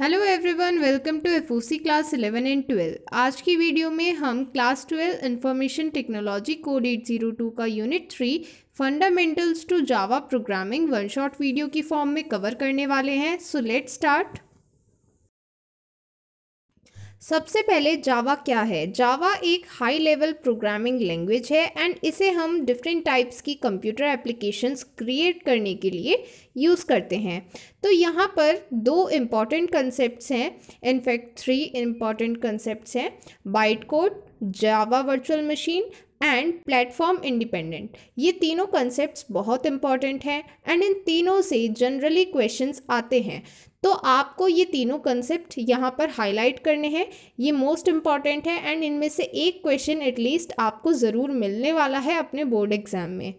Hello everyone welcome to F class 11 and 12 आज की video में हम क्लास 12 इंफॉर्मेशन टेक्नोलॉजी कोड 802 का unit three fundamentals to Java programming one shot video की form में cover करने वाले हैं सो लेट स्टार्ट सबसे पहले जावा क्या है जावा एक हाई लेवल प्रोग्रामिंग लैंग्वेज है एंड इसे हम डिफरेंट टाइप्स की कंप्यूटर एप्लीकेशंस क्रिएट करने के लिए यूज़ करते हैं तो यहाँ पर दो इम्पॉर्टेंट कंसेप्ट्स हैं इनफैक्ट थ्री इम्पॉर्टेंट कंसेप्ट्स हैं byte code Java virtual machine and platform independent ये तीनों कंसेप्ट्स बहुत इंपॉर्टेंट हैं एंड इन तीनों से जनरली क्वेश्चंस आते हैं तो आपको ये तीनों कंसेप्ट यहाँ पर हाईलाइट करने हैं ये मोस्ट इम्पॉर्टेंट है एंड इनमें से एक क्वेश्चन एटलीस्ट आपको ज़रूर मिलने वाला है अपने बोर्ड एग्ज़ाम में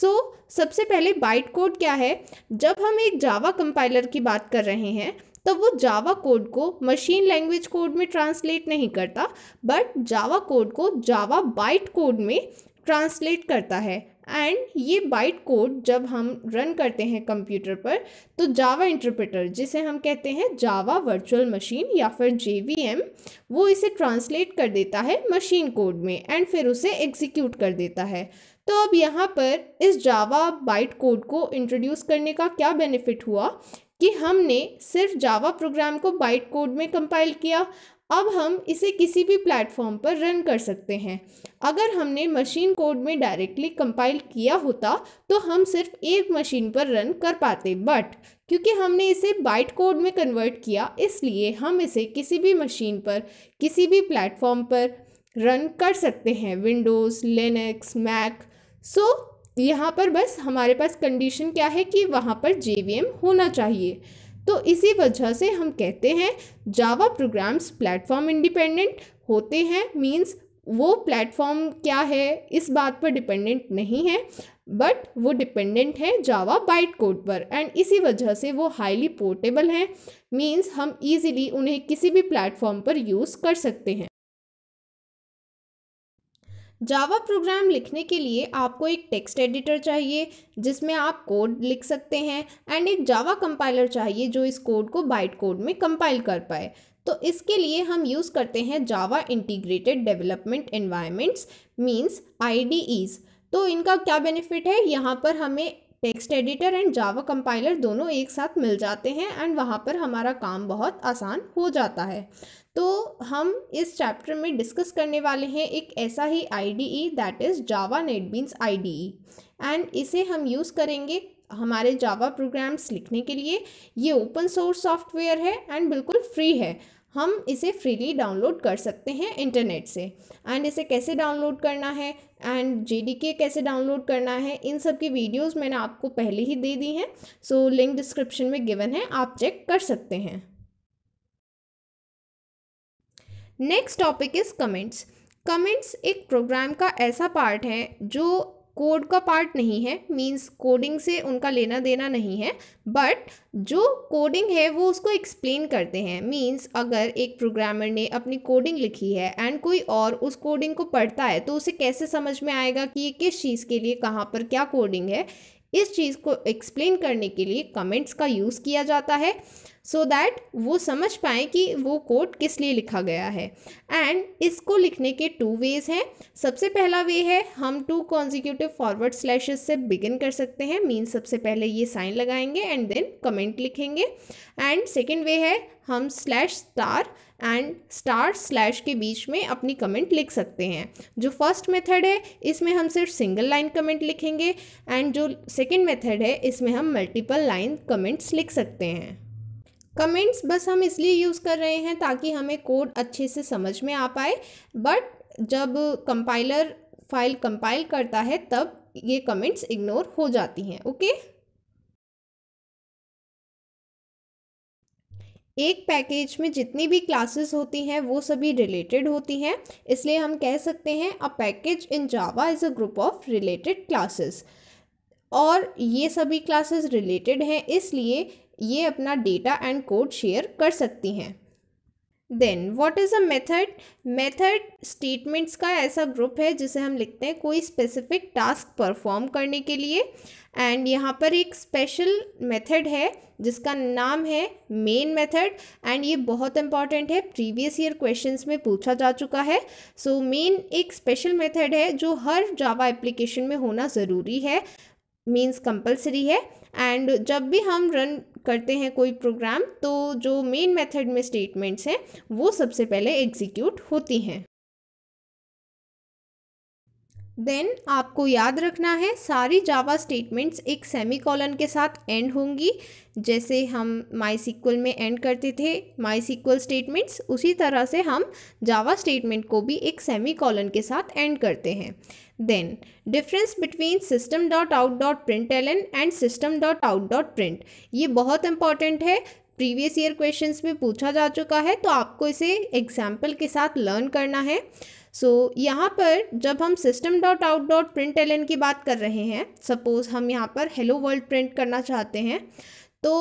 सो so, सबसे पहले बाइट कोड क्या है जब हम एक जावा कंपाइलर की बात कर रहे हैं तो वो जावा कोड को मशीन लैंग्वेज कोड में ट्रांसलेट नहीं करता बट जावा कोड को जावा बाइट कोड में ट्रांसलेट करता है एंड ये बाइट कोड जब हम रन करते हैं कंप्यूटर पर तो जावा इंटरप्रेटर जिसे हम कहते हैं जावा वर्चुअल मशीन या फिर जे वो इसे ट्रांसलेट कर देता है मशीन कोड में एंड फिर उसे एग्जीक्यूट कर देता है तो अब यहाँ पर इस जावा बाइट कोड को इंट्रोड्यूस करने का क्या बेनिफिट हुआ कि हमने सिर्फ जावा प्रोग्राम को बाइट कोड में कंपाइल किया अब हम इसे किसी भी प्लेटफॉर्म पर रन कर सकते हैं अगर हमने मशीन कोड में डायरेक्टली कंपाइल किया होता तो हम सिर्फ एक मशीन पर रन कर पाते बट क्योंकि हमने इसे बाइट कोड में कन्वर्ट किया इसलिए हम इसे किसी भी मशीन पर किसी भी प्लेटफॉर्म पर रन कर सकते हैं विंडोज़ लिनक्स मैक सो यहाँ पर बस हमारे पास कंडीशन क्या है कि वहाँ पर जे होना चाहिए तो इसी वजह से हम कहते हैं जावा प्रोग्राम्स प्लेटफॉर्म इंडिपेंडेंट होते हैं मीन्स वो प्लेटफॉर्म क्या है इस बात पर डिपेंडेंट नहीं है बट वो डिपेंडेंट है जावा बाइट कोड पर एंड इसी वजह से वो हाईली पोर्टेबल हैं मीन्स हम इजीली उन्हें किसी भी प्लेटफॉर्म पर यूज़ कर सकते हैं जावा प्रोग्राम लिखने के लिए आपको एक टेक्स्ट एडिटर चाहिए जिसमें आप कोड लिख सकते हैं एंड एक जावा कंपाइलर चाहिए जो इस कोड को बाइट कोड में कंपाइल कर पाए तो इसके लिए हम यूज़ करते हैं Java integrated development environments means I तो इनका क्या बेनिफिट है यहाँ पर हमें text editor and Java compiler दोनों एक साथ मिल जाते हैं एंड वहाँ पर हमारा काम बहुत आसान हो जाता है तो हम इस चैप्टर में डिस्कस करने वाले हैं एक ऐसा ही I D E that is Java NetBeans I D E and इसे हम यूज़ करेंगे हमारे जावा प्रोग्राम्स लिखने के लिए ये ओपन सोर्स सॉफ्टवेयर है एंड बिल्कुल फ्री है हम इसे फ्रीली डाउनलोड कर सकते हैं इंटरनेट से एंड इसे कैसे डाउनलोड करना है एंड जे कैसे डाउनलोड करना है इन सब की वीडियोस मैंने आपको पहले ही दे दी हैं सो लिंक डिस्क्रिप्शन में गिवन है आप चेक कर सकते हैं next topic is comments comments एक प्रोग्राम का ऐसा पार्ट है जो कोड का पार्ट नहीं है मींस कोडिंग से उनका लेना देना नहीं है बट जो कोडिंग है वो उसको एक्सप्लेन करते हैं मींस अगर एक प्रोग्रामर ने अपनी कोडिंग लिखी है एंड कोई और उस कोडिंग को पढ़ता है तो उसे कैसे समझ में आएगा कि ये किस चीज़ के लिए कहाँ पर क्या कोडिंग है इस चीज़ को एक्सप्लेन करने के लिए कमेंट्स का यूज़ किया जाता है सो so दैट वो समझ पाए कि वो कोड किस लिए लिखा गया है एंड इसको लिखने के टू वेज़ हैं सबसे पहला वे है हम टू कॉन्जिक्यूटिव फॉरवर्ड स्लैशेस से बिगिन कर सकते हैं मीन सबसे पहले ये साइन लगाएंगे एंड देन कमेंट लिखेंगे एंड सेकेंड वे है हम slash star and star slash के बीच में अपनी कमेंट लिख सकते हैं जो फर्स्ट मेथड है इसमें हम सिर्फ सिंगल लाइन कमेंट लिखेंगे एंड जो सेकेंड मेथड है इसमें हम मल्टीपल लाइन कमेंट्स लिख सकते हैं कमेंट्स बस हम इसलिए यूज़ कर रहे हैं ताकि हमें कोड अच्छे से समझ में आ पाए बट जब कंपाइलर फाइल कंपाइल करता है तब ये कमेंट्स इग्नोर हो जाती हैं ओके okay? एक पैकेज में जितनी भी क्लासेस होती हैं वो सभी रिलेटेड होती हैं इसलिए हम कह सकते हैं a package in Java is a group of related classes और ये सभी क्लासेस रिलेटेड हैं इसलिए ये अपना डेटा एंड कोड शेयर कर सकती हैं then what is a method method statements का ऐसा ग्रुप है जिसे हम लिखते हैं कोई स्पेसिफिक टास्क परफॉर्म करने के लिए एंड यहाँ पर एक स्पेशल मेथड है जिसका नाम है मेन मेथड एंड ये बहुत इंपॉर्टेंट है प्रीवियस ईयर क्वेश्चंस में पूछा जा चुका है सो so, मेन एक स्पेशल मेथड है जो हर जावा एप्लीकेशन में होना ज़रूरी है मीन्स कंपल्सरी है एंड जब भी हम रन करते हैं कोई प्रोग्राम तो जो मेन मेथड में स्टेटमेंट्स हैं वो सबसे पहले एग्जीक्यूट होती हैं देन आपको याद रखना है सारी जावा स्टेटमेंट्स एक सेमी कॉलन के साथ एंड होंगी जैसे हम माई सिक्वल में एंड करते थे माई सिक्वल स्टेटमेंट्स उसी तरह से हम जावा स्टेटमेंट को भी एक सेमी कॉलन के साथ एंड करते हैं Then difference between ln and print ये बहुत important है प्रीवियस ईयर क्वेश्चन में पूछा जा चुका है तो आपको इसे एग्जाम्पल के साथ लर्न करना है सो so, यहाँ पर जब हम system dot out dot print L की बात कर रहे हैं सपोज़ हम यहाँ पर हेलो वर्ल्ड प्रिंट करना चाहते हैं तो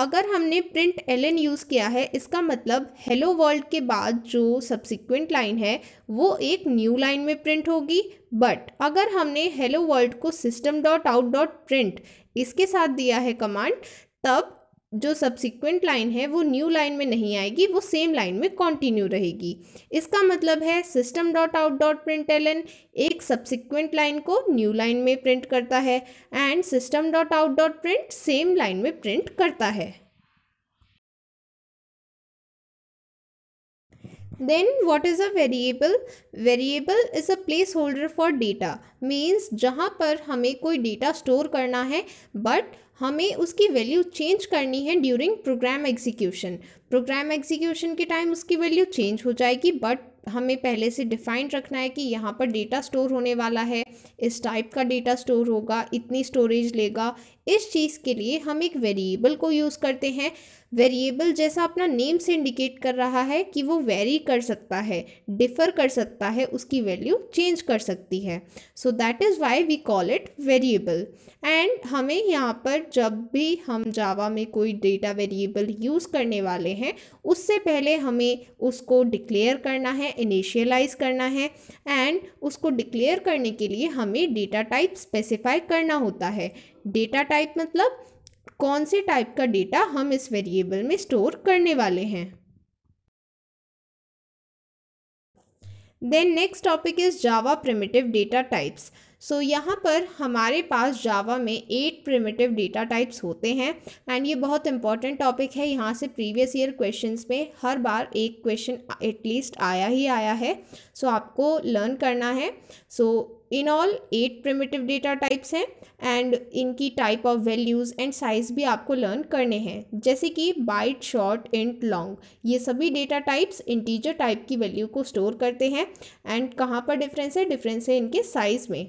अगर हमने प्रिंट एल एन यूज़ किया है इसका मतलब हेलो वर्ल्ड के बाद जो सब्सिक्वेंट लाइन है वो एक न्यू लाइन में प्रिंट होगी बट अगर हमने हेलो वर्ल्ड को system dot out dot print इसके साथ दिया है कमांड तब जो सब्सिक्वेंट लाइन है वो न्यू लाइन में नहीं आएगी वो सेम लाइन में कंटिन्यू रहेगी इसका मतलब है system dot out dot print N एक सब्सिक्वेंट लाइन को न्यू लाइन में प्रिंट करता है and system dot out dot print same line में प्रिंट करता है then what is a variable variable is a place holder for data means जहाँ पर हमें कोई डेटा स्टोर करना है बट हमें उसकी वैल्यू चेंज करनी है during program execution program execution के टाइम उसकी वैल्यू चेंज हो जाएगी बट हमें पहले से डिफाइंड रखना है कि यहाँ पर डेटा स्टोर होने वाला है इस टाइप का डेटा स्टोर होगा इतनी स्टोरेज लेगा इस चीज़ के लिए हम एक वेरिएबल को यूज़ करते हैं वेरिएबल जैसा अपना नेम से इंडिकेट कर रहा है कि वो वेरी कर सकता है डिफ़र कर सकता है उसकी वैल्यू चेंज कर सकती है so that is why we call it variable and हमें यहाँ पर जब भी हम जावा में कोई डेटा वेरिएबल यूज़ करने वाले हैं उससे पहले हमें उसको डिक्लेयर करना है इनिशियलाइज़ करना है एंड उसको डिक्लेयर करने के लिए हमें डेटा टाइप स्पेसिफाई करना होता है डेटा टाइप मतलब कौन से टाइप का डेटा हम इस वेरिएबल में स्टोर करने वाले हैं then next topic is Java primitive data types so यहाँ पर हमारे पास जावा में एट प्रिमिटिव डेटा टाइप्स होते हैं एंड ये बहुत इंपॉर्टेंट टॉपिक है यहाँ से प्रीवियस ईयर क्वेश्चंस में हर बार एक क्वेश्चन एटलीस्ट आया ही आया है सो so, आपको लर्न करना है so so, in all eight primitive data types हैं एंड इनकी type of values and size भी आपको लर्न करने हैं जैसे कि बाइट शॉर्ट एंड लॉन्ग ये सभी डेटा टाइप्स इंटीजर टाइप की वैल्यू को स्टोर करते हैं एंड कहाँ पर डिफरेंस है डिफरेंस है इनके साइज़ में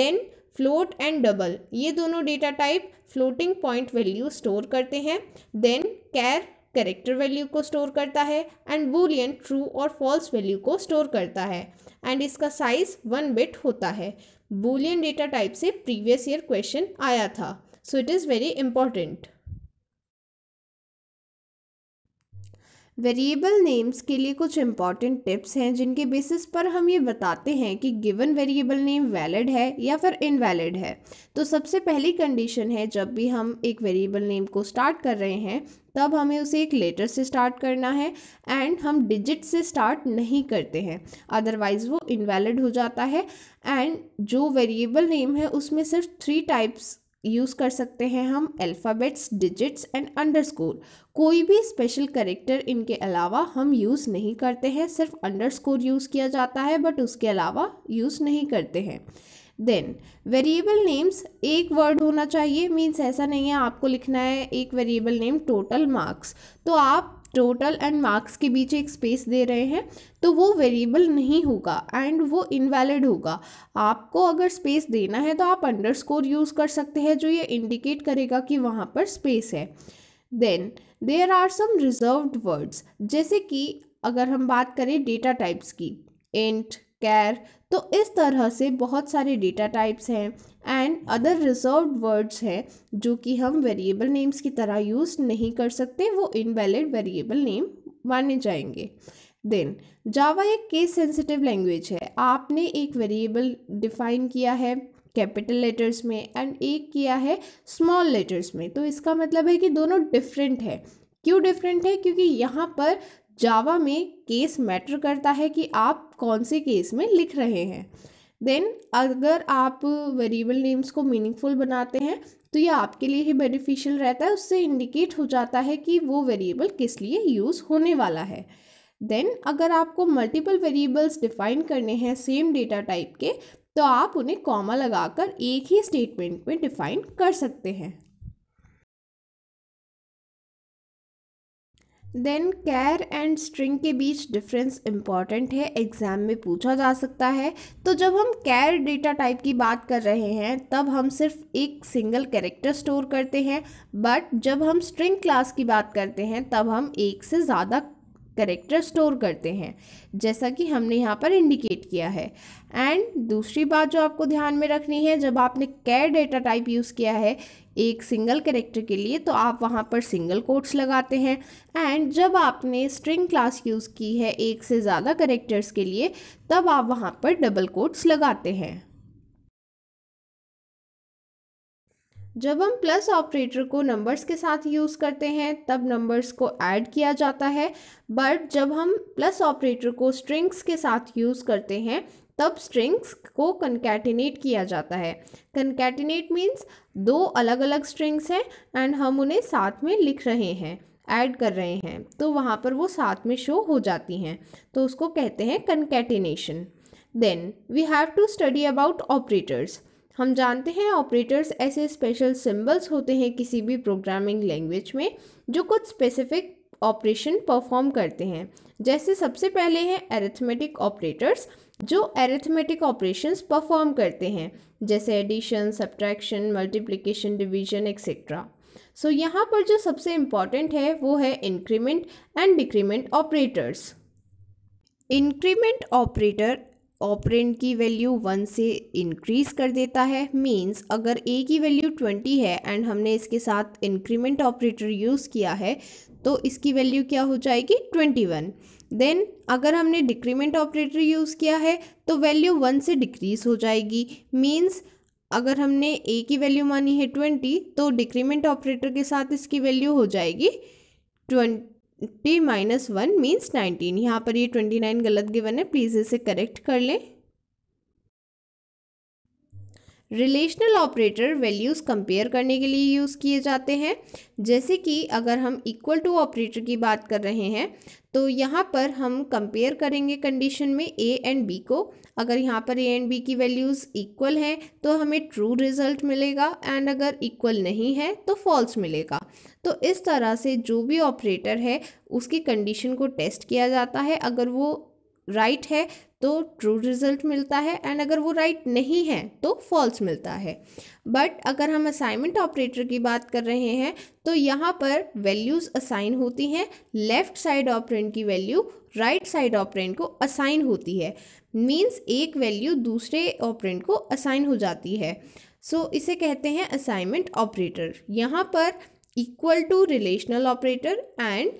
देन फ्लोट एंड डबल ये दोनों data type floating point value store करते हैं देन कैर करेक्टर वैल्यू को स्टोर करता है एंड बूलियन ट्रू और फॉल्स वैल्यू को स्टोर करता है एंड इसका साइज वन बिट होता है बूलियन डेटा टाइप से प्रीवियस ईयर क्वेश्चन आया था so it is very important variable names के लिए कुछ इंपॉर्टेंट टिप्स हैं जिनके बेसिस पर हम ये बताते हैं कि गिवन वेरिएबल नेम वैलिड है या फिर इनवैलिड है तो सबसे पहली कंडीशन है जब भी हम एक वेरिएबल नेम को स्टार्ट कर रहे हैं तब हमें उसे एक लेटर से स्टार्ट करना है एंड हम डिजिट से स्टार्ट नहीं करते हैं अदरवाइज़ वो इनवैलिड हो जाता है एंड जो वेरिएबल नेम है उसमें सिर्फ थ्री टाइप्स यूज़ कर सकते हैं हम अल्फ़ाबेट्स डिजिट्स एंड अंडरस्कोर कोई भी स्पेशल करेक्टर इनके अलावा हम यूज़ नहीं करते हैं सिर्फ अंडरस्कोर यूज़ किया जाता है बट उसके अलावा यूज़ नहीं करते हैं देन वेरिएबल नेम्स एक वर्ड होना चाहिए मीन्स ऐसा नहीं है आपको लिखना है एक वेरिएबल नेम टोटल मार्क्स तो आप टोटल एंड मार्क्स के बीच एक स्पेस दे रहे हैं तो वो वेरिएबल नहीं होगा एंड वो इनवैलिड होगा आपको अगर स्पेस देना है तो आप अंडरस्कोर यूज़ कर सकते हैं जो ये इंडिकेट करेगा कि वहाँ पर स्पेस है then there are some reserved words जैसे कि अगर हम बात करें डेटा टाइप्स की एंट कैर तो इस तरह से बहुत सारे डेटा टाइप्स हैं एंड अदर रिजर्व वर्ड्स हैं जो कि हम वेरिएबल नेम्स की तरह यूज़ नहीं कर सकते वो इनवैलिड वेरिएबल नेम माने जाएंगे देन जावा एक केस सेंसिटिव लैंग्वेज है आपने एक वेरिएबल डिफाइन किया है कैपिटल लेटर्स में एंड एक किया है स्मॉल लेटर्स में तो इसका मतलब है कि दोनों डिफरेंट है क्यों डिफरेंट है क्योंकि यहाँ पर जावा में केस मैटर करता है कि आप कौन से केस में लिख रहे हैं देन अगर आप वेरिएबल नेम्स को मीनिंगफुल बनाते हैं तो ये आपके लिए ही बेनिफिशियल रहता है उससे इंडिकेट हो जाता है कि वो वेरिएबल किस लिए यूज़ होने वाला है देन अगर आपको मल्टीपल वेरिएबल्स डिफाइन करने हैं सेम डेटा टाइप के तो आप उन्हें कॉमा लगाकर एक ही स्टेटमेंट में डिफाइन कर सकते हैं देन कैर एंड स्ट्रिंग के बीच डिफरेंस इम्पॉर्टेंट है एग्ज़ाम में पूछा जा सकता है तो जब हम कैर डेटा टाइप की बात कर रहे हैं तब हम सिर्फ एक सिंगल कैरेक्टर स्टोर करते हैं बट जब हम स्ट्रिंग क्लास की बात करते हैं तब हम एक से ज़्यादा करेक्टर स्टोर करते हैं जैसा कि हमने यहाँ पर इंडिकेट किया है एंड दूसरी बात जो आपको ध्यान में रखनी है जब आपने कैर डेटा टाइप यूज़ किया है एक सिंगल करेक्टर के लिए तो आप वहाँ पर सिंगल कोट्स लगाते हैं एंड जब आपने स्ट्रिंग क्लास यूज़ की है एक से ज़्यादा करेक्टर्स के लिए तब आप वहाँ पर डबल कोट्स लगाते हैं जब हम प्लस ऑपरेटर को नंबर्स के साथ यूज़ करते हैं तब नंबर्स को ऐड किया जाता है बट जब हम प्लस ऑपरेटर को स्ट्रिंग्स के साथ यूज़ करते हैं तब स्ट्रिंग्स को कंकैटिनेट किया जाता है कंकैटिनेट मीन्स दो अलग अलग स्ट्रिंग्स हैं एंड हम उन्हें साथ में लिख रहे हैं ऐड कर रहे हैं तो वहाँ पर वो साथ में शो हो जाती हैं तो उसको कहते हैं concatenation then we have to study about operators हम जानते हैं ऑपरेटर्स ऐसे स्पेशल सिम्बल्स होते हैं किसी भी प्रोग्रामिंग लैंग्वेज में जो कुछ स्पेसिफिक ऑपरेशन परफॉर्म करते हैं जैसे सबसे पहले हैं एरिथमेटिक ऑपरेटर्स जो एरिथमेटिक ऑपरेशंस परफॉर्म करते हैं जैसे addition subtraction multiplication division etcetera so यहाँ पर जो सबसे इम्पॉर्टेंट है वो है increment and decrement operators increment operator operand की वैल्यू वन से इंक्रीज़ कर देता है मींस अगर ए की वैल्यू ट्वेंटी है एंड हमने इसके साथ इंक्रीमेंट ऑपरेटर यूज़ किया है तो इसकी वैल्यू क्या हो जाएगी ट्वेंटी वन देन अगर हमने डिक्रीमेंट ऑपरेटर यूज़ किया है तो वैल्यू वन से डिक्रीज़ हो जाएगी मीन्स अगर हमने ए की वैल्यू मानी है ट्वेंटी तो डिक्रीमेंट ऑपरेटर के साथ इसकी वैल्यू हो जाएगी twenty minus one means nineteen यहाँ पर ये ट्वेंटी नाइन गलत गिवन है प्लीज़ इसे करेक्ट कर लें रिलेशनल ऑपरेटर वैल्यूज़ कंपेयर करने के लिए यूज़ किए जाते हैं जैसे कि अगर हम इक्वल टू ऑपरेटर की बात कर रहे हैं तो यहाँ पर हम कंपेयर करेंगे कंडीशन में ए एंड बी को अगर यहाँ पर ए एंड बी की वैल्यूज़ इक्वल हैं तो हमें ट्रू रिजल्ट मिलेगा एंड अगर इक्वल नहीं है तो फॉल्स मिलेगा तो इस तरह से जो भी ऑपरेटर है उसकी कंडीशन को टेस्ट किया जाता है अगर वो राइट right है तो ट्रू रिजल्ट मिलता है एंड अगर वो राइट right नहीं है तो फॉल्स मिलता है बट अगर हम असाइनमेंट ऑपरेटर की बात कर रहे हैं तो यहाँ पर वैल्यूज़ असाइन होती हैं लेफ़्ट साइड ऑपरेंट की वैल्यू राइट साइड ऑपरेंट को असाइन होती है मीन्स एक वैल्यू दूसरे ऑपरेंट को असाइन हो जाती है सो so, इसे कहते हैं असाइनमेंट ऑपरेटर यहाँ पर equal to relational operator and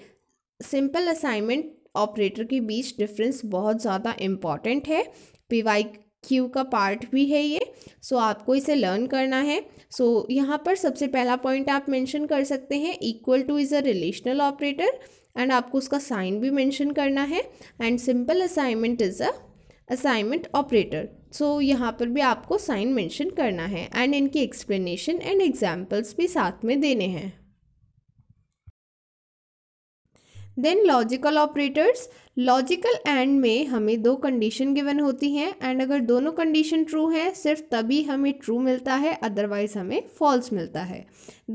simple assignment operator के बीच डिफरेंस बहुत ज़्यादा इम्पॉर्टेंट है पी वाई क्यू का पार्ट भी है ये सो so, आपको इसे लर्न करना है सो so, यहाँ पर सबसे पहला पॉइंट आप मेंशन कर सकते हैं equal to is a relational operator and आपको उसका साइन भी मेंशन करना है and simple assignment is a assignment operator so यहाँ पर भी आपको साइन मेंशन करना है एंड इनकी एक्सप्लेनेशन एंड एग्जाम्पल्स भी साथ में देने हैं then logical operators logical and में हमें दो कंडीशन गिवन होती हैं एंड अगर दोनों कंडीशन ट्रू हैं सिर्फ तभी हमें ट्रू मिलता है अदरवाइज हमें फॉल्स मिलता है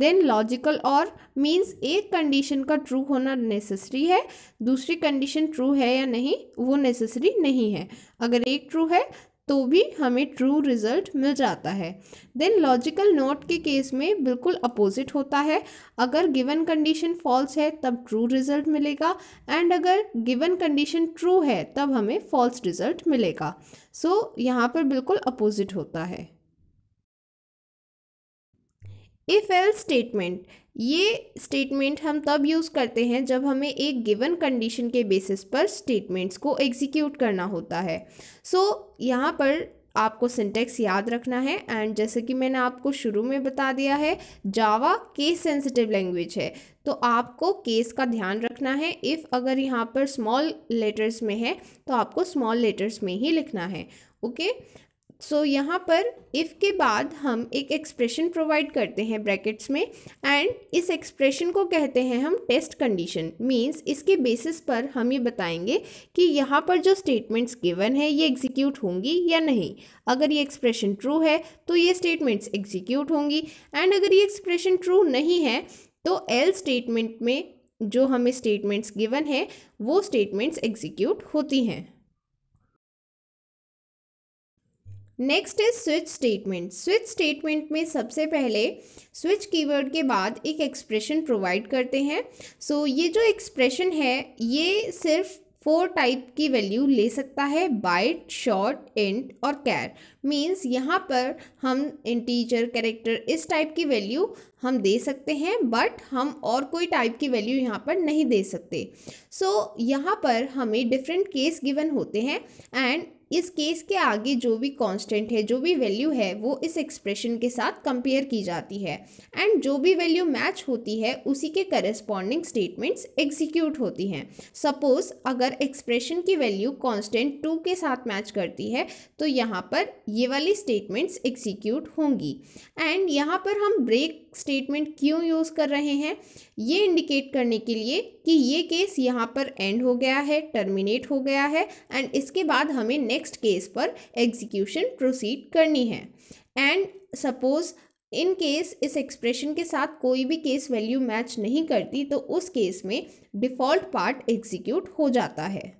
देन लॉजिकल और मीन्स एक कंडीशन का ट्रू होना नेसेसरी है दूसरी कंडीशन ट्रू है या नहीं वो नेसेसरी नहीं है अगर एक ट्रू है तो भी हमें ट्रू रिजल्ट मिल जाता है देन लॉजिकल नॉट के केस में बिल्कुल अपोजिट होता है अगर गिवन कंडीशन फॉल्स है तब ट्रू रिजल्ट मिलेगा एंड अगर गिवन कंडीशन ट्रू है तब हमें फॉल्स रिजल्ट मिलेगा सो so, यहाँ पर बिल्कुल अपोजिट होता है इफ़ एल स्टेटमेंट ये स्टेटमेंट हम तब यूज़ करते हैं जब हमें एक गिवन कंडीशन के बेसिस पर स्टेटमेंट्स को एग्जीक्यूट करना होता है सो so, यहाँ पर आपको सिंटेक्स याद रखना है एंड जैसे कि मैंने आपको शुरू में बता दिया है जावा केस सेंसिटिव लैंग्वेज है तो आपको केस का ध्यान रखना है इफ़ अगर यहाँ पर स्मॉल लेटर्स में है तो आपको स्मॉल लेटर्स में ही लिखना है ओके okay? सो so, यहाँ पर इफ़ के बाद हम एक एक्सप्रेशन प्रोवाइड करते हैं ब्रैकेट्स में एंड इस एक्सप्रेशन को कहते हैं हम टेस्ट कंडीशन मींस इसके बेसिस पर हम ये बताएंगे कि यहाँ पर जो स्टेटमेंट्स गिवन है ये एग्जीक्यूट होंगी या नहीं अगर ये एक्सप्रेशन ट्रू है तो ये स्टेटमेंट्स एग्जीक्यूट होंगी एंड अगर ये एक्सप्रेशन ट्रू नहीं है तो एल स्टेटमेंट में जो हमें स्टेटमेंट्स गिवन है वो स्टेटमेंट्स एग्जीक्यूट होती हैं नेक्स्ट है स्विच स्टेटमेंट स्विच स्टेटमेंट में सबसे पहले स्विच कीवर्ड के बाद एक एक्सप्रेशन प्रोवाइड करते हैं सो so, ये जो एक्सप्रेशन है ये सिर्फ फोर टाइप की वैल्यू ले सकता है बाइट शॉर्ट इंट और कैर मीन्स यहाँ पर हम इंटीजर कैरेक्टर इस टाइप की वैल्यू हम दे सकते हैं बट हम और कोई टाइप की वैल्यू यहाँ पर नहीं दे सकते सो so, यहाँ पर हमें डिफरेंट केस गिवन होते हैं एंड इस केस के आगे जो भी कांस्टेंट है जो भी वैल्यू है वो इस एक्सप्रेशन के साथ कंपेयर की जाती है एंड जो भी वैल्यू मैच होती है उसी के करस्पॉन्डिंग स्टेटमेंट्स एग्जीक्यूट होती हैं सपोज अगर एक्सप्रेशन की वैल्यू कांस्टेंट टू के साथ मैच करती है तो यहाँ पर ये वाली स्टेटमेंट्स एग्जीक्यूट होंगी एंड यहाँ पर हम ब्रेक स्टेटमेंट क्यों यूज़ कर रहे हैं ये इंडिकेट करने के लिए कि ये केस यहाँ पर एंड हो गया है टर्मिनेट हो गया है एंड इसके बाद हमें नेक्स्ट केस पर एग्जीक्यूशन प्रोसीड करनी है एंड सपोज़ इन केस इस एक्सप्रेशन के साथ कोई भी केस वैल्यू मैच नहीं करती तो उस केस में डिफ़ॉल्ट पार्ट एग्जीक्यूट हो जाता है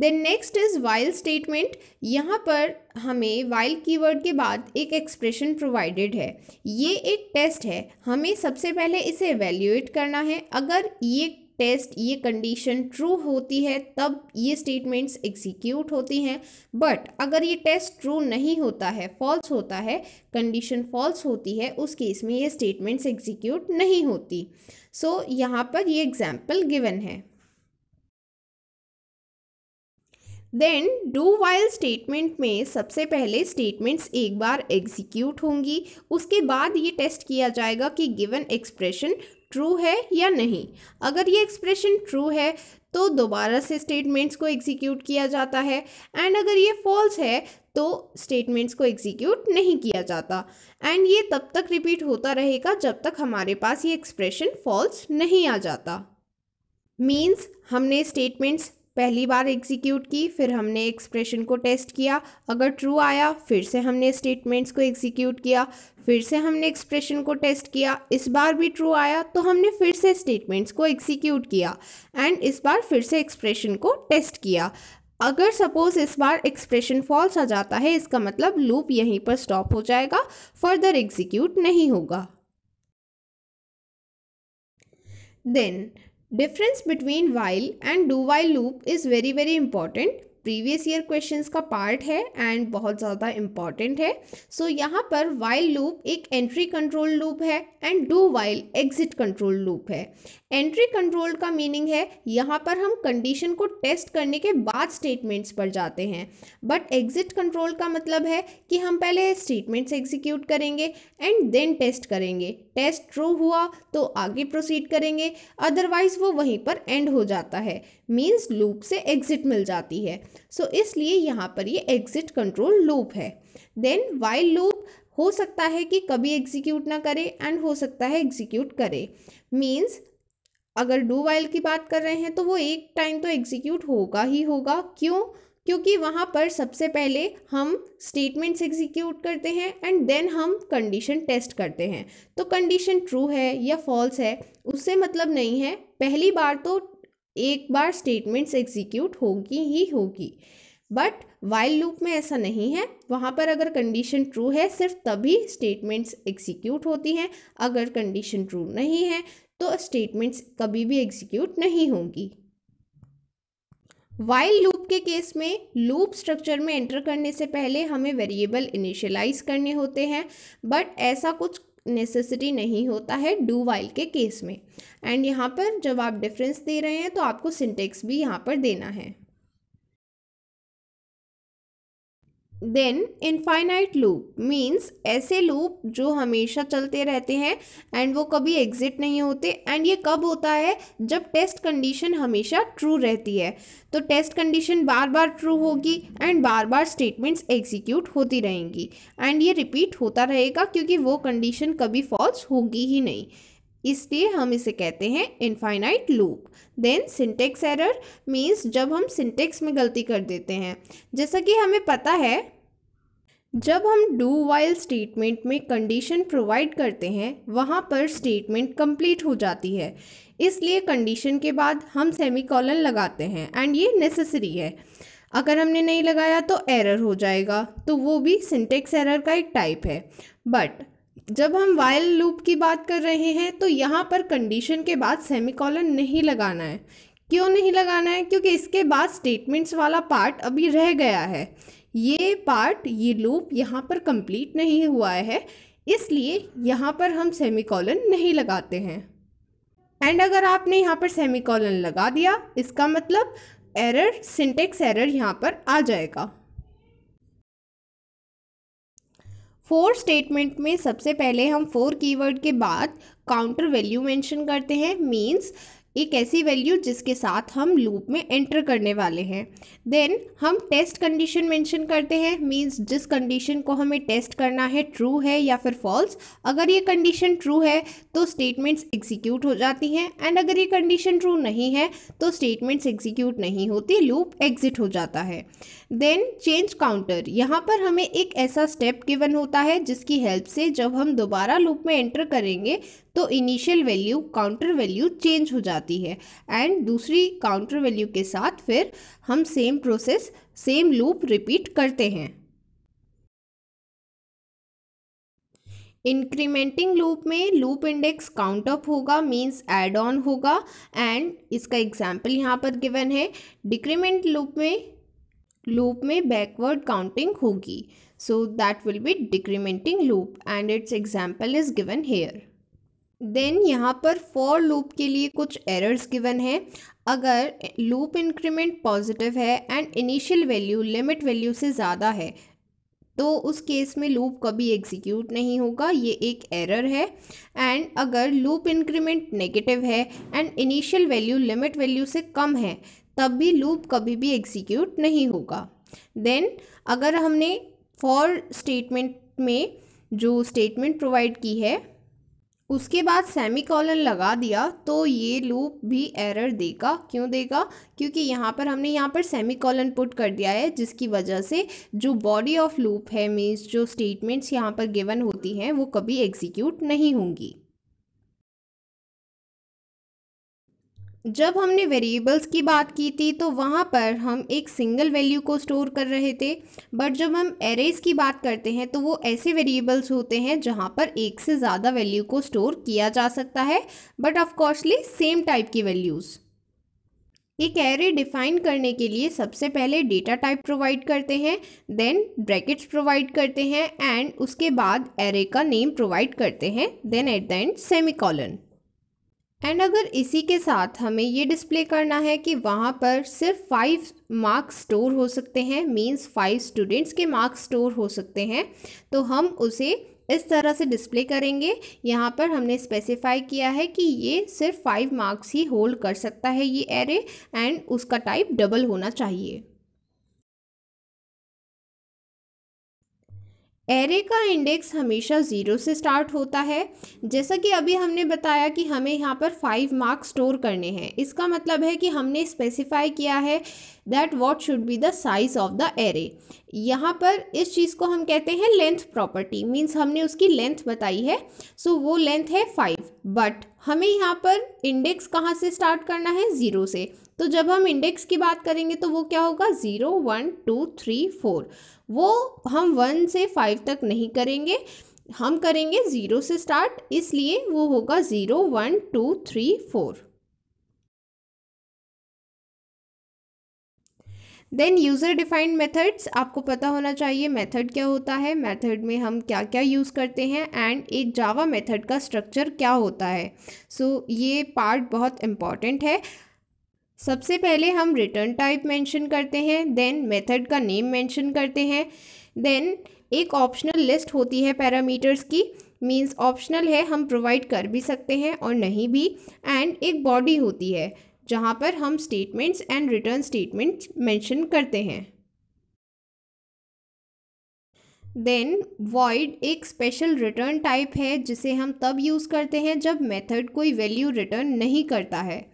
then next is while statement यहाँ पर हमें वाइल कीवर्ड के बाद एक एक्सप्रेशन प्रोवाइडेड है ये एक टेस्ट है हमें सबसे पहले इसे एवेल्यूएट करना है अगर ये टेस्ट ये कंडीशन ट्रू होती है तब ये स्टेटमेंट्स एग्जीक्यूट होती हैं बट अगर ये टेस्ट ट्रू नहीं होता है फॉल्स होता है कंडीशन फॉल्स होती है उस केस में ये स्टेटमेंट्स एग्जीक्यूट नहीं होती सो so, यहाँ पर ये एग्जाम्पल गिवन है देन डू वाइल स्टेटमेंट में सबसे पहले स्टेटमेंट्स एक बार एग्जीक्यूट होंगी उसके बाद ये टेस्ट किया जाएगा कि गिवन एक्सप्रेशन ट्रू है या नहीं अगर ये एक्सप्रेशन ट्रू है तो दोबारा से स्टेटमेंट्स को एग्जीक्यूट किया जाता है एंड अगर ये फॉल्स है तो स्टेटमेंट्स को एग्जीक्यूट नहीं किया जाता एंड ये तब तक रिपीट होता रहेगा जब तक हमारे पास ये एक्सप्रेशन फॉल्स नहीं आ जाता मीन्स हमने स्टेटमेंट्स पहली बार एग्जीक्यूट की फिर हमने एक्सप्रेशन को टेस्ट किया अगर ट्रू आया फिर से हमने स्टेटमेंट्स को एग्जीक्यूट किया फिर से हमने एक्सप्रेशन को टेस्ट किया इस बार भी ट्रू आया तो हमने फिर से स्टेटमेंट्स को एग्जीक्यूट किया एंड इस बार फिर से एक्सप्रेशन को टेस्ट किया अगर सपोज इस बार एक्सप्रेशन फॉल्स आ जाता है इसका मतलब लूप यहीं पर स्टॉप हो जाएगा फर्दर एग्जीक्यूट नहीं होगा then Difference between while and do while loop is very very important previous year questions का पार्ट है एंड बहुत ज़्यादा इम्पॉर्टेंट है सो so, यहाँ पर वाइल लूप एक एंट्री कंट्रोल लूप है and do while exit control loop है एंट्री कंट्रोल का मीनिंग है यहाँ पर हम कंडीशन को टेस्ट करने के बाद स्टेटमेंट्स पर जाते हैं बट एग्जिट कंट्रोल का मतलब है कि हम पहले स्टेटमेंट्स एग्जीक्यूट करेंगे एंड देन टेस्ट करेंगे टेस्ट ट्रू हुआ तो आगे प्रोसीड करेंगे अदरवाइज़ वो वहीं पर एंड हो जाता है मीन्स लूप से एग्ज़िट मिल जाती है सो so, इसलिए यहाँ पर ये एग्ज़िट कंट्रोल लूप है देन वाइल लूप हो सकता है कि कभी एग्जीक्यूट ना करे एंड हो सकता है एग्जीक्यूट करे मीन्स अगर डू वाइल की बात कर रहे हैं तो वो एक टाइम तो एग्जीक्यूट होगा ही होगा क्यों क्योंकि वहाँ पर सबसे पहले हम स्टेटमेंट्स एग्जीक्यूट करते हैं एंड देन हम कंडीशन टेस्ट करते हैं तो कंडीशन ट्रू है या फॉल्स है उससे मतलब नहीं है पहली बार तो एक बार स्टेटमेंट्स एग्जीक्यूट होगी ही होगी बट वाइल लूप में ऐसा नहीं है वहाँ पर अगर कंडीशन ट्रू है सिर्फ तभी स्टेटमेंट्स एग्जीक्यूट होती हैं अगर कंडीशन ट्रू नहीं है तो स्टेटमेंट्स कभी भी एग्जीक्यूट नहीं होंगी वाइल लूप के केस में लूप स्ट्रक्चर में एंटर करने से पहले हमें वेरिएबल इनिशियलाइज करने होते हैं बट ऐसा कुछ नेसेसिटी नहीं होता है डू वाइल के केस में एंड यहाँ पर जब आप डिफरेंस दे रहे हैं तो आपको सिंटेक्स भी यहाँ पर देना है देन इनफाइनाइट लूप मीन्स ऐसे लूप जो हमेशा चलते रहते हैं एंड वो कभी एग्जिट नहीं होते एंड ये कब होता है जब टेस्ट कंडीशन हमेशा ट्रू रहती है तो टेस्ट कंडीशन बार बार ट्रू होगी एंड बार बार स्टेटमेंट्स एग्जीक्यूट होती रहेंगी एंड ये रिपीट होता रहेगा क्योंकि वो कंडीशन कभी फॉल्स होगी ही नहीं इसलिए हम इसे कहते हैं infinite loop then syntax error means जब हम सिंटेक्स में गलती कर देते हैं जैसा कि हमें पता है जब हम डू वाइल स्टेटमेंट में कंडीशन प्रोवाइड करते हैं वहाँ पर स्टेटमेंट कंप्लीट हो जाती है इसलिए कंडीशन के बाद हम सेमीकॉलन लगाते हैं एंड ये नेसेसरी है अगर हमने नहीं लगाया तो एरर हो जाएगा तो वो भी सिंटेक्स एरर का एक टाइप है बट जब हम वाइल लूप की बात कर रहे हैं तो यहाँ पर कंडीशन के बाद सेमिकॉलन नहीं लगाना है क्यों नहीं लगाना है क्योंकि इसके बाद स्टेटमेंट्स वाला पार्ट अभी रह गया है ये पार्ट ये लूप यहाँ पर कंप्लीट नहीं हुआ है इसलिए यहाँ पर हम सेमिकॉलन नहीं लगाते हैं एंड अगर आपने यहाँ पर सेमिकॉलन लगा दिया इसका मतलब एरर सिंटेक्स एरर यहाँ पर आ जाएगा फोर स्टेटमेंट में सबसे पहले हम फोर कीवर्ड के बाद काउंटर वैल्यू मेंशन करते हैं मीन्स एक ऐसी वैल्यू जिसके साथ हम लूप में एंटर करने वाले हैं देन हम टेस्ट कंडीशन मेंशन करते हैं मींस जिस कंडीशन को हमें टेस्ट करना है ट्रू है या फिर फॉल्स अगर ये कंडीशन ट्रू है तो स्टेटमेंट्स एग्जीक्यूट हो जाती हैं एंड अगर ये कंडीशन ट्रू नहीं है तो स्टेटमेंट्स एग्जीक्यूट नहीं होती लूप एग्जिट हो जाता है देन चेंज काउंटर यहाँ पर हमें एक ऐसा स्टेप गिवन होता है जिसकी हेल्प से जब हम दोबारा लूप में एंटर करेंगे तो initial value counter value change हो जाती जाती है एंड दूसरी काउंटर वैल्यू के साथ फिर हम same process same loop repeat करते हैं इंक्रीमेंटिंग लूप में लूप इंडेक्स काउंट अप होगा मींस एड ऑन होगा एंड इसका एग्जाम्पल यहाँ पर गिवन है डिक्रीमेंट लूप में लूप में बैकवर्ड काउंटिंग होगी so that will be decrementing loop and it's example is given here then यहाँ पर फॉर लूप के लिए कुछ एरर्स गिवन है अगर लूप इंक्रीमेंट पॉजिटिव है and initial value limit value से ज़्यादा है तो उस केस में लूप कभी एग्जीक्यूट नहीं होगा ये एक एरर है एंड अगर लूप इंक्रीमेंट नेगेटिव है and initial value limit value से कम है तब भी लूप कभी भी एग्जीक्यूट नहीं होगा देन अगर हमने फॉर स्टेटमेंट में जो स्टेटमेंट प्रोवाइड की है उसके बाद सेमी कॉलन लगा दिया तो ये लूप भी एरर देगा क्यों देगा क्योंकि यहाँ पर हमने यहाँ पर सेमी कॉलन पुट कर दिया है जिसकी वजह से जो बॉडी ऑफ लूप है मीन्स जो स्टेटमेंट्स यहाँ पर गिवन होती हैं वो कभी एग्जीक्यूट नहीं होंगी जब हमने वेरिएबल्स की बात की थी तो वहाँ पर हम एक सिंगल वैल्यू को स्टोर कर रहे थे बट जब हम एरेज की बात करते हैं तो वो ऐसे वेरिएबल्स होते हैं जहाँ पर एक से ज़्यादा वैल्यू को स्टोर किया जा सकता है बट ऑफकोर्सली सेम टाइप की वैल्यूज़ एक एरे डिफाइन करने के लिए सबसे पहले डेटा टाइप प्रोवाइड करते हैं देन ब्रैकेट्स प्रोवाइड करते हैं एंड उसके बाद एरे का नेम प्रोवाइड करते हैं then at the end semicolon and अगर इसी के साथ हमें ये डिस्प्ले करना है कि वहाँ पर सिर्फ फाइव मार्क्स स्टोर हो सकते हैं मींस फाइव स्टूडेंट्स के मार्क्स स्टोर हो सकते हैं तो हम उसे इस तरह से डिस्प्ले करेंगे यहाँ पर हमने स्पेसिफाई किया है कि ये सिर्फ फाइव मार्क्स ही होल्ड कर सकता है ये एरे एंड उसका टाइप डबल होना चाहिए एरे का इंडेक्स हमेशा ज़ीरो से स्टार्ट होता है जैसा कि अभी हमने बताया कि हमें यहाँ पर फाइव मार्क्स स्टोर करने हैं इसका मतलब है कि हमने स्पेसिफाई किया है that what should be the size of the array यहाँ पर इस चीज़ को हम कहते हैं लेंथ प्रॉपर्टी मीन्स हमने उसकी लेंथ बताई है सो so वो लेंथ है फाइव बट हमें यहाँ पर इंडेक्स कहाँ से स्टार्ट करना है ज़ीरो से तो जब हम इंडेक्स की बात करेंगे तो वो क्या होगा zero one two three four वो हम वन से फाइव तक नहीं करेंगे हम करेंगे ज़ीरो से स्टार्ट इसलिए वो होगा zero one two three four then user defined methods आपको पता होना चाहिए मेथड क्या होता है मेथड में हम क्या क्या यूज़ करते हैं एंड एक जावा मेथड का स्ट्रक्चर क्या होता है सो so, ये पार्ट बहुत इम्पॉर्टेंट है सबसे पहले हम रिटर्न टाइप मेंशन करते हैं देन मेथड का नेम मेंशन करते हैं देन एक ऑप्शनल लिस्ट होती है पैरामीटर्स की मींस ऑप्शनल है हम प्रोवाइड कर भी सकते हैं और नहीं भी एंड एक बॉडी होती है जहाँ पर हम statements and return statements mention करते हैं देन void एक स्पेशल रिटर्न टाइप है जिसे हम तब यूज़ करते हैं जब मेथड कोई वैल्यू रिटर्न नहीं करता है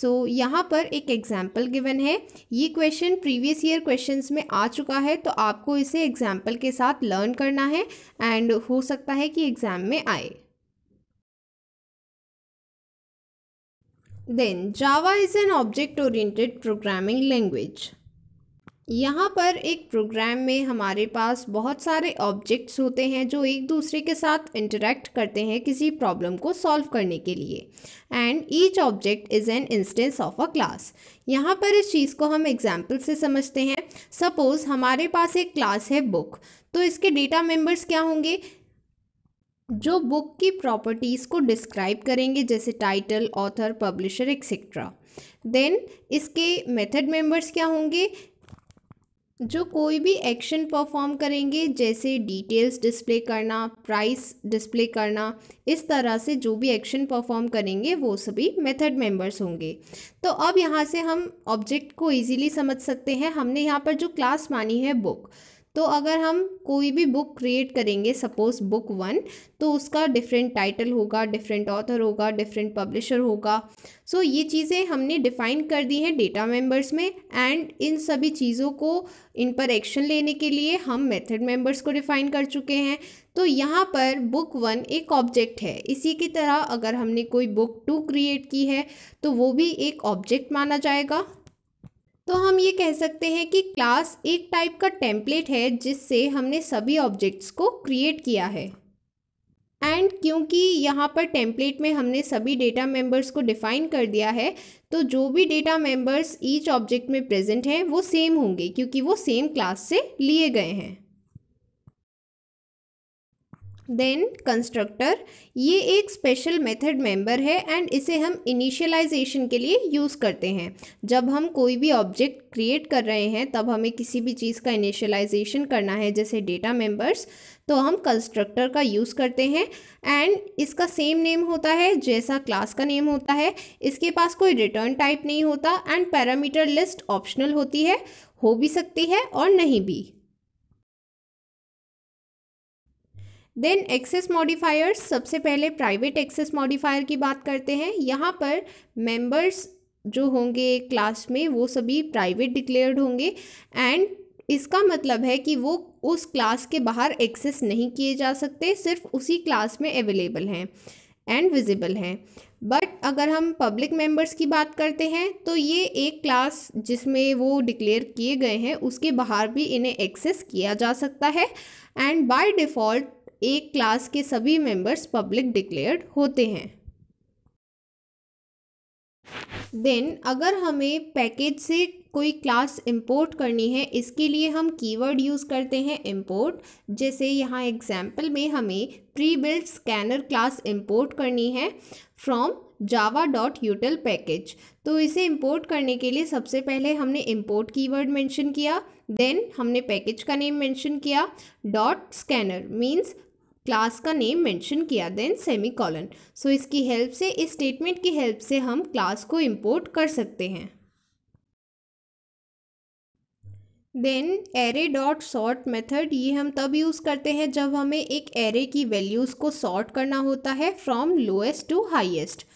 सो so, यहाँ पर एक एग्जाम्पल गिवन है ये क्वेश्चन प्रीवियस ईयर क्वेश्चंस में आ चुका है तो आपको इसे एग्जाम्पल के साथ लर्न करना है एंड हो सकता है कि एग्ज़ाम में आए then Java is an object oriented programming language यहाँ पर एक प्रोग्राम में हमारे पास बहुत सारे ऑब्जेक्ट्स होते हैं जो एक दूसरे के साथ इंटरेक्ट करते हैं किसी प्रॉब्लम को सॉल्व करने के लिए and each object is an instance of a class यहाँ पर इस चीज़ को हम एग्जाम्पल से समझते हैं सपोज़ हमारे पास एक क्लास है बुक तो इसके डेटा मेम्बर्स क्या होंगे जो बुक की प्रॉपर्टीज़ को डिस्क्राइब करेंगे जैसे title author publisher etcetera then इसके मेथड मेंबर्स क्या होंगे जो कोई भी एक्शन परफॉर्म करेंगे जैसे डिटेल्स डिस्प्ले करना प्राइस डिस्प्ले करना इस तरह से जो भी एक्शन परफॉर्म करेंगे वो सभी मेथड मेंबर्स होंगे तो अब यहाँ से हम ऑब्जेक्ट को इजीली समझ सकते हैं हमने यहाँ पर जो क्लास मानी है बुक तो अगर हम कोई भी बुक क्रिएट करेंगे सपोज़ बुक वन तो उसका डिफरेंट टाइटल होगा डिफरेंट ऑथर होगा डिफरेंट पब्लिशर होगा सो so, ये चीज़ें हमने डिफ़ाइन कर दी हैं डेटा मेंबर्स में एंड इन सभी चीज़ों को इन पर एक्शन लेने के लिए हम मेथड मेंबर्स को डिफ़ाइन कर चुके हैं तो यहाँ पर बुक वन एक ऑब्जेक्ट है इसी की तरह अगर हमने कोई बुक टू क्रिएट की है तो वो भी एक ऑब्जेक्ट माना जाएगा तो हम ये कह सकते हैं कि क्लास एक टाइप का टेम्पलेट है जिससे हमने सभी ऑब्जेक्ट्स को क्रिएट किया है एंड क्योंकि यहाँ पर टेम्पलेट में हमने सभी डेटा मेंबर्स को डिफाइन कर दिया है तो जो भी डेटा मेंबर्स ईच ऑब्जेक्ट में प्रेजेंट हैं वो सेम होंगे क्योंकि वो सेम क्लास से लिए गए हैं देन कंस्ट्रक्टर ये एक स्पेशल मेथड मेंबर है एंड इसे हम इनिशियलाइजेशन के लिए यूज़ करते हैं जब हम कोई भी ऑब्जेक्ट क्रिएट कर रहे हैं तब हमें किसी भी चीज़ का इनिशियलाइजेशन करना है जैसे डेटा मेंबर्स तो हम कंस्ट्रक्टर का यूज़ करते हैं एंड इसका सेम नेम होता है जैसा क्लास का नेम होता है इसके पास कोई रिटर्न टाइप नहीं होता एंड पैरामीटर लिस्ट ऑप्शनल होती है हो भी सकती है और नहीं भी देन एक्सेस मॉडिफायर्स सबसे पहले प्राइवेट एक्सेस मॉडिफायर की बात करते हैं यहाँ पर मेंबर्स जो होंगे क्लास में वो सभी प्राइवेट डिक्लेयर्ड होंगे एंड इसका मतलब है कि वो उस क्लास के बाहर एक्सेस नहीं किए जा सकते सिर्फ उसी क्लास में अवेलेबल हैं एंड विजिबल हैं बट अगर हम पब्लिक मेंबर्स की बात करते हैं तो ये एक क्लास जिसमें वो डिक्लेयर किए गए हैं उसके बाहर भी इन्हें एक्सेस किया जा सकता है एंड बाय डिफ़ॉल्ट एक क्लास के सभी मेंबर्स पब्लिक डिक्लेयर्ड होते हैं देन अगर हमें पैकेज से कोई क्लास इंपोर्ट करनी है इसके लिए हम कीवर्ड यूज़ करते हैं इंपोर्ट जैसे यहाँ एग्जाम्पल में हमें pre build scanner class import करनी है from Java dot util package तो इसे इंपोर्ट करने के लिए सबसे पहले हमने इंपोर्ट कीवर्ड मेंशन किया देन हमने पैकेज का नेम मेंशन किया डॉट स्कैनर मीन्स क्लास का नेम मेंशन किया देन सेमी कॉलन सो इसकी हेल्प से इस स्टेटमेंट की हेल्प से हम क्लास को इम्पोर्ट कर सकते हैं then array dot sort method ये हम तब यूज़ करते हैं जब हमें एक एरे की वैल्यूज़ को सॉर्ट करना होता है from lowest to highest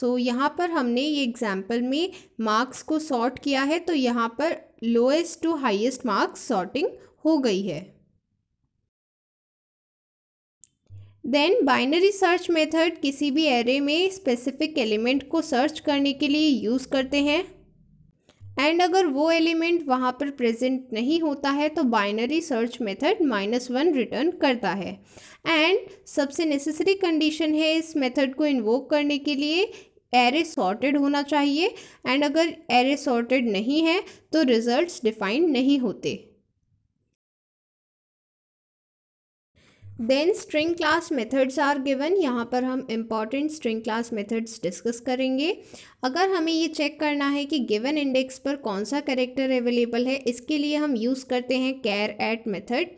so यहाँ पर हमने ये एग्जाम्पल में मार्क्स को सॉर्ट किया है तो यहाँ पर lowest to highest marks sorting हो गई है देन बाइनरी सर्च मेथड किसी भी एरे में स्पेसिफिक एलिमेंट को सर्च करने के लिए यूज़ करते हैं एंड अगर वो एलिमेंट वहाँ पर प्रेजेंट नहीं होता है तो binary search method minus one return करता है एंड सबसे नेसेसरी कंडीशन है इस मेथड को इन्वोक करने के लिए एरे सॉर्टेड होना चाहिए एंड अगर एरे सॉर्टेड नहीं है तो रिजल्ट्स डिफाइंड नहीं होते then string class methods are given यहाँ पर हम important string class methods discuss करेंगे अगर हमें ये चेक करना है कि गिवन इंडेक्स पर कौन सा करेक्टर अवेलेबल है इसके लिए हम यूज़ करते हैं कैर एट मेथड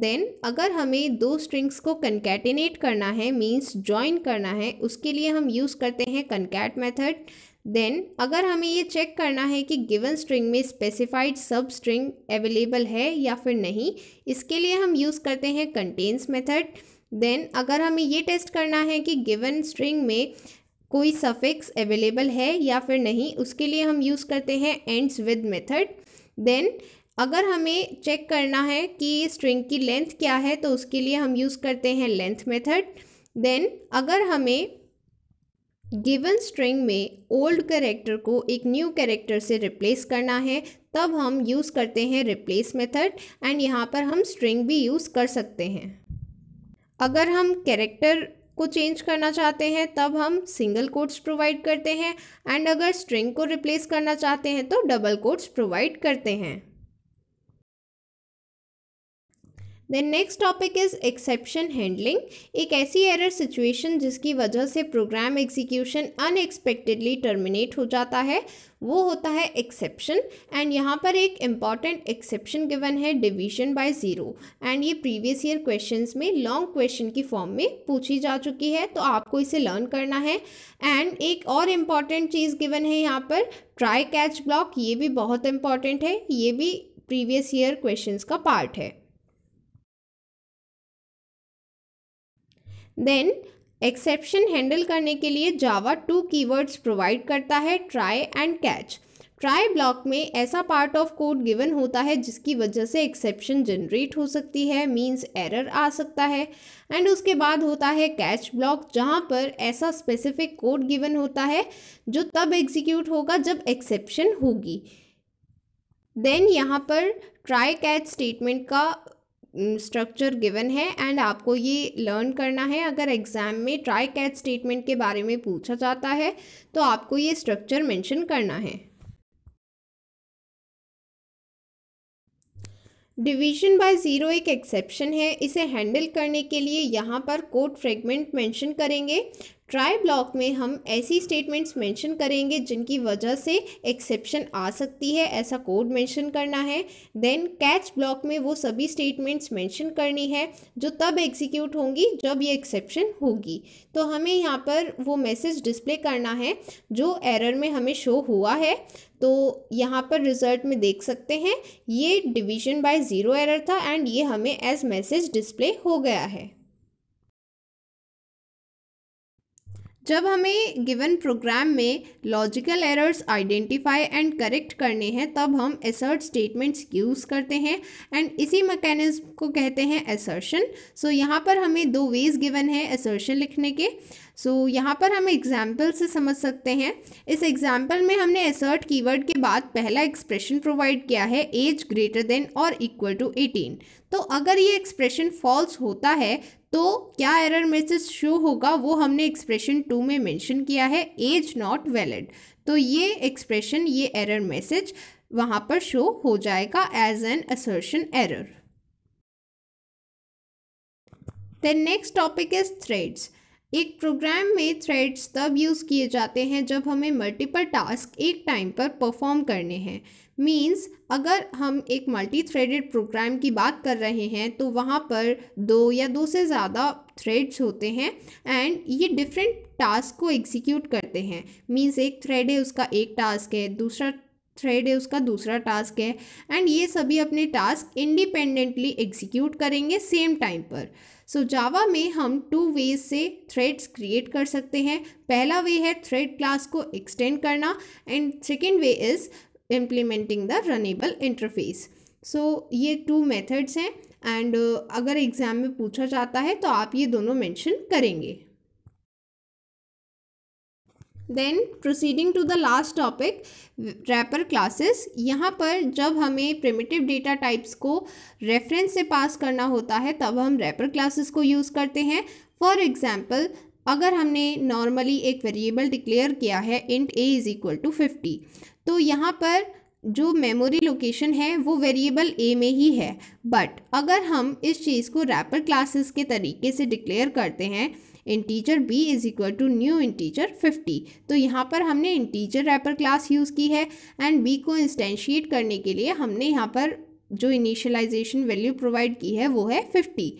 देन अगर हमें दो स्ट्रिंग्स को कंकेटिनेट करना है मीन्स ज्वाइन करना है उसके लिए हम यूज़ करते हैं कंकैट मेथड देन अगर हमें ये चेक करना है कि गिवन स्ट्रिंग में स्पेसिफाइड सब स्ट्रिंग अवेलेबल है या फिर नहीं इसके लिए हम यूज़ करते हैं कंटेंस मेथड देन अगर हमें ये टेस्ट करना है कि गिवन स्ट्रिंग में कोई सफिक्स अवेलेबल है या फिर नहीं उसके लिए हम यूज़ करते हैं एंड्स विद मेथड देन अगर हमें चेक करना है कि स्ट्रिंग की लेंथ क्या है तो उसके लिए हम यूज़ करते हैं लेंथ मेथड देन अगर हमें गिवन स्ट्रिंग में ओल्ड कैरेक्टर को एक न्यू कैरेक्टर से रिप्लेस करना है तब हम यूज़ करते हैं रिप्लेस मेथड एंड यहाँ पर हम स्ट्रिंग भी यूज़ कर सकते हैं अगर हम कैरेक्टर को चेंज करना चाहते हैं तब हम सिंगल कोट्स प्रोवाइड करते हैं एंड अगर स्ट्रिंग को रिप्लेस करना चाहते हैं तो डबल कोट्स प्रोवाइड करते हैं then next topic is exception handling एक ऐसी एरर सिचुएशन जिसकी वजह से प्रोग्राम एग्जीक्यूशन अनएक्सपेक्टेडली टर्मिनेट हो जाता है वो होता है एक्सेप्शन एंड यहाँ पर एक इम्पॉर्टेंट एक्सेप्शन गिवन है डिवीजन बाय ज़ीरो एंड ये प्रीवियस ईयर क्वेश्चंस में लॉन्ग क्वेश्चन की फॉर्म में पूछी जा चुकी है तो आपको इसे लर्न करना है एंड एक और इम्पॉर्टेंट चीज़ गिवन है यहाँ पर ट्राई कैच ब्लॉक ये भी बहुत इम्पॉर्टेंट है ये भी प्रीवियस ईयर क्वेश्चंस का पार्ट है देन एक्सेप्शन हैंडल करने के लिए जावा टू कीवर्ड्स प्रोवाइड करता है try and catch try block में ऐसा पार्ट ऑफ कोड गिवन होता है जिसकी वजह से एक्सेप्शन जनरेट हो सकती है मींस एरर आ सकता है एंड उसके बाद होता है कैच ब्लॉक जहां पर ऐसा स्पेसिफिक कोड गिवन होता है जो तब एग्जीक्यूट होगा जब एक्सेप्शन होगी देन यहाँ पर ट्राई कैच स्टेटमेंट का स्ट्रक्चर गिवन है एंड आपको ये लर्न करना है अगर एग्ज़ाम में ट्राई कैच स्टेटमेंट के बारे में पूछा जाता है तो आपको ये स्ट्रक्चर मेंशन करना है डिवीजन बाय ज़ीरो एक एक्सेप्शन है इसे हैंडल करने के लिए यहाँ पर कोड फ्रेगमेंट मेंशन करेंगे ट्राई ब्लॉक में हम ऐसी स्टेटमेंट्स मेंशन करेंगे जिनकी वजह से एक्सेप्शन आ सकती है ऐसा कोड मेंशन करना है देन कैच ब्लॉक में वो सभी स्टेटमेंट्स मेंशन करनी है जो तब एग्जीक्यूट होंगी जब ये एक्सेप्शन होगी तो हमें यहाँ पर वो मैसेज डिस्प्ले करना है जो एरर में हमें शो हुआ है तो यहाँ पर रिजल्ट में देख सकते हैं ये डिवीजन बाय ज़ीरो एरर था एंड ये हमें एज मैसेज डिस्प्ले हो गया है जब हमें गिवन प्रोग्राम में logical errors identify and correct करने हैं तब हम एसर्ट स्टेटमेंट्स यूज़ करते हैं एंड इसी मैकेनिज्म को कहते हैं एसर्शन सो यहाँ पर हमें दो वेज गिवन है एसर्शन लिखने के सो so, यहाँ पर हम एग्जाम्पल से समझ सकते हैं इस एग्जाम्पल में हमने एसर्ट कीवर्ड के बाद पहला एक्सप्रेशन प्रोवाइड किया है एज ग्रेटर देन और इक्वल टू एटीन तो अगर ये एक्सप्रेशन फॉल्स होता है तो क्या एरर मैसेज शो होगा वो हमने एक्सप्रेशन टू में मेंशन किया है एज नॉट वैलिड तो ये एक्सप्रेशन ये एरर मैसेज वहाँ पर शो हो जाएगा as an assertion error then next topic is threads एक प्रोग्राम में थ्रेड्स तब यूज़ किए जाते हैं जब हमें मल्टीपल टास्क एक टाइम पर परफॉर्म करने हैं मीन्स अगर हम एक मल्टी थ्रेडेड प्रोग्राम की बात कर रहे हैं तो वहाँ पर दो या दो से ज़्यादा थ्रेड्स होते हैं एंड ये डिफरेंट टास्क को एग्जीक्यूट करते हैं मीन्स एक थ्रेड है उसका एक टास्क है दूसरा थ्रेड है उसका दूसरा टास्क है एंड ये सभी अपने टास्क इंडिपेंडेंटली एग्जीक्यूट करेंगे सेम टाइम पर सो so, जावा में हम टू वेज से थ्रेड्स क्रिएट कर सकते हैं पहला वे है थ्रेड क्लास को एक्सटेंड करना and second way is implementing the runnable interface so ये टू मेथड्स हैं एंड uh, अगर एग्ज़ाम में पूछा जाता है तो आप ये दोनों मेंशन करेंगे then proceeding to the last topic wrapper classes यहाँ पर जब हमें प्रिमिटिव डेटा टाइप्स को रेफरेंस से पास करना होता है तब हम रैपर क्लासेस को यूज़ करते हैं फॉर एग्ज़ाम्पल अगर हमने नॉर्मली एक वेरिएबल डिक्लेयर किया है int a is equal to fifty तो यहाँ पर जो मेमोरी लोकेशन है वो वेरिएबल ए में ही है बट अगर हम इस चीज़ को रैपर क्लासेस के तरीके से डिक्लेयर करते हैं integer b is equal to new integer fifty तो यहाँ पर हमने इंटीजर रैपर क्लास यूज़ की है एंड बी को इंस्टेंशिएट करने के लिए हमने यहाँ पर जो इनिशलाइजेशन वैल्यू प्रोवाइड की है वो है फिफ्टी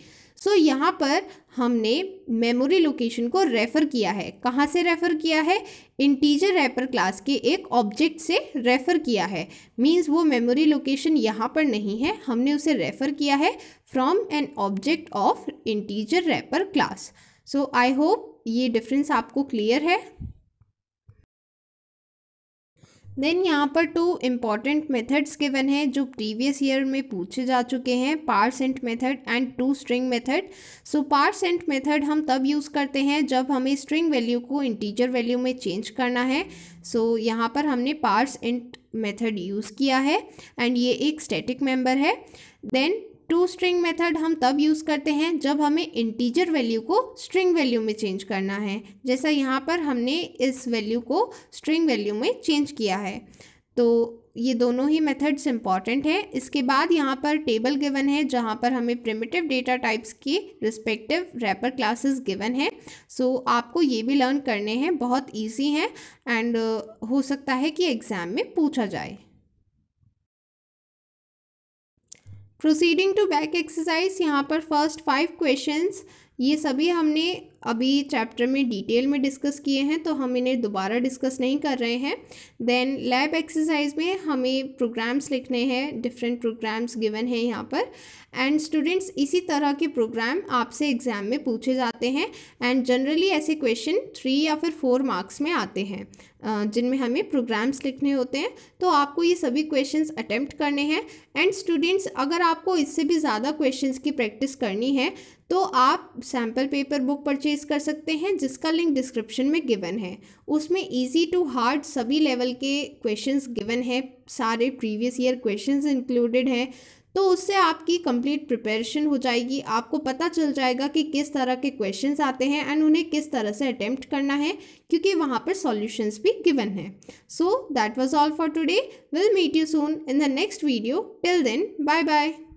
सो so, यहाँ पर हमने मेमोरी लोकेशन को रेफ़र किया है कहाँ से रेफ़र किया है इंटीजर रैपर क्लास के एक ऑब्जेक्ट से रेफ़र किया है मींस वो मेमोरी लोकेशन यहाँ पर नहीं है हमने उसे रेफ़र किया है from an object of integer wrapper class so I hope ये डिफरेंस आपको क्लियर है देन यहाँ पर टू इम्पॉर्टेंट मेथड्स गिवन है जो प्रीवियस ईयर में पूछे जा चुके हैं parse int method and to string method so and method हम तब यूज़ करते हैं जब हमें स्ट्रिंग वैल्यू को इंटीजर वैल्यू में चेंज करना है सो so, यहाँ पर हमने पार्स इंट मेथड यूज़ किया है एंड ये एक स्टैटिक मेंबर है देन टू स्ट्रिंग मेथड हम तब यूज़ करते हैं जब हमें इंटीजर वैल्यू को स्ट्रिंग वैल्यू में चेंज करना है जैसा यहाँ पर हमने इस वैल्यू को स्ट्रिंग वैल्यू में चेंज किया है तो ये दोनों ही मेथड्स इंपॉर्टेंट हैं इसके बाद यहाँ पर टेबल गिवन है जहाँ पर हमें प्रिमिटिव डेटा टाइप्स की रिस्पेक्टिव रैपर क्लासेस गिवन है सो so, आपको ये भी लर्न करने हैं बहुत ईजी हैं एंड हो सकता है कि एग्ज़ाम में पूछा जाए प्रोसीडिंग टू बैक एक्सरसाइज यहाँ पर फर्स्ट फाइव क्वेश्चंस ये सभी हमने अभी चैप्टर में डिटेल में डिस्कस किए हैं तो हम इन्हें दोबारा डिस्कस नहीं कर रहे हैं देन लैब एक्सरसाइज में हमें प्रोग्राम्स लिखने हैं डिफरेंट प्रोग्राम्स गिवन हैं यहाँ पर एंड स्टूडेंट्स इसी तरह के प्रोग्राम आपसे एग्ज़ाम में पूछे जाते हैं एंड जनरली ऐसे क्वेश्चन थ्री या फिर फोर मार्क्स में आते हैं जिनमें हमें प्रोग्राम्स लिखने होते हैं तो आपको ये सभी क्वेश्चंस अटैम्प्ट करने हैं एंड स्टूडेंट्स अगर आपको इससे भी ज़्यादा क्वेश्चंस की प्रैक्टिस करनी है तो आप sample paper book purchase purchase कर सकते हैं जिसका लिंक डिस्क्रिप्शन में गिवन है उसमें इजी टू हार्ड सभी लेवल के क्वेश्चंस गिवन है सारे प्रीवियस ईयर क्वेश्चंस इंक्लूडेड हैं तो उससे आपकी कंप्लीट प्रिपरेशन हो जाएगी आपको पता चल जाएगा कि किस तरह के क्वेश्चंस आते हैं एंड उन्हें किस तरह से अटेम्प्ट करना है क्योंकि वहाँ पर सॉल्यूशंस भी गिवन है so that was all for today will meet you soon in the next video till then bye bye